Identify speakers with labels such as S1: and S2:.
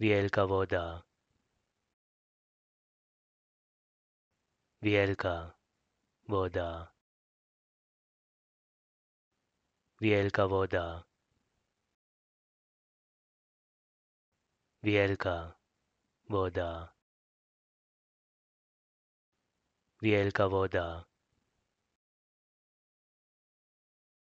S1: Vielka woda. Vielka woda. Vielka woda. Vielka woda. Vielka woda.